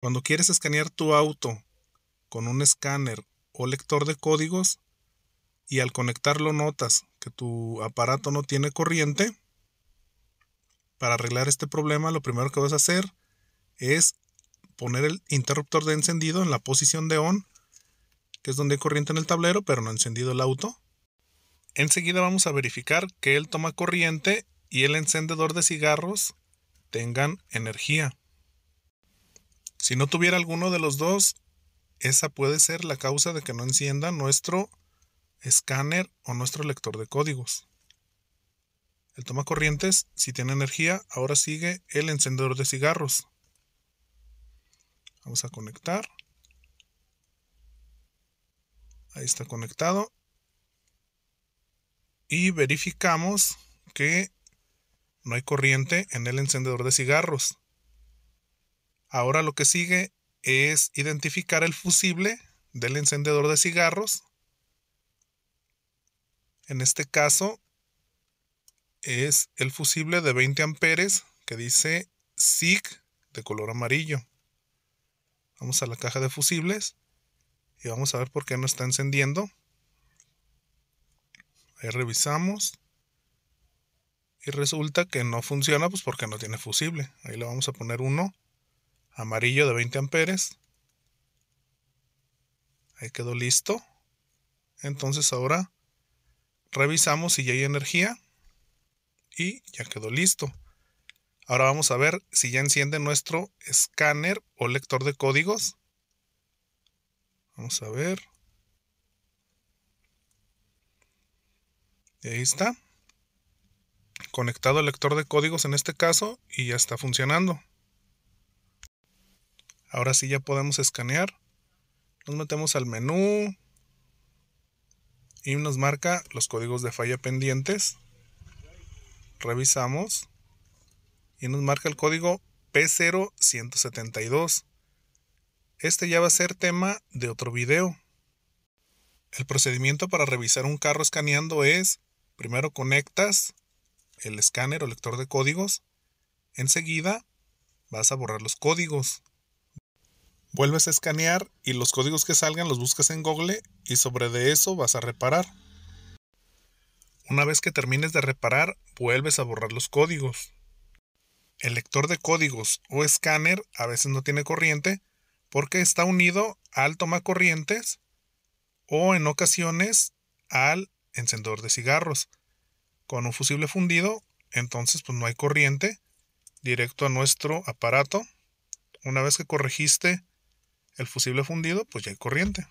Cuando quieres escanear tu auto con un escáner o lector de códigos y al conectarlo notas que tu aparato no tiene corriente, para arreglar este problema lo primero que vas a hacer es poner el interruptor de encendido en la posición de on, que es donde hay corriente en el tablero, pero no ha encendido el auto. Enseguida vamos a verificar que el toma corriente y el encendedor de cigarros tengan energía. Si no tuviera alguno de los dos, esa puede ser la causa de que no encienda nuestro escáner o nuestro lector de códigos. El toma corrientes, si tiene energía, ahora sigue el encendedor de cigarros. Vamos a conectar. Ahí está conectado. Y verificamos que no hay corriente en el encendedor de cigarros. Ahora lo que sigue es identificar el fusible del encendedor de cigarros. En este caso es el fusible de 20 amperes que dice SIG de color amarillo. Vamos a la caja de fusibles y vamos a ver por qué no está encendiendo. Ahí revisamos. Y resulta que no funciona pues porque no tiene fusible. Ahí le vamos a poner uno amarillo de 20 amperes. Ahí quedó listo. Entonces ahora revisamos si ya hay energía. Y ya quedó listo. Ahora vamos a ver si ya enciende nuestro escáner o lector de códigos. Vamos a ver. ahí está. Conectado el lector de códigos en este caso y ya está funcionando. Ahora sí ya podemos escanear. Nos metemos al menú y nos marca los códigos de falla pendientes. Revisamos y nos marca el código P0172. Este ya va a ser tema de otro video. El procedimiento para revisar un carro escaneando es, primero conectas el escáner o lector de códigos, enseguida vas a borrar los códigos. Vuelves a escanear y los códigos que salgan los buscas en Google y sobre de eso vas a reparar. Una vez que termines de reparar, vuelves a borrar los códigos. El lector de códigos o escáner a veces no tiene corriente porque está unido al tomacorrientes o en ocasiones al encendedor de cigarros. Con un fusible fundido, entonces pues no hay corriente directo a nuestro aparato. Una vez que corregiste el fusible fundido, pues ya hay corriente.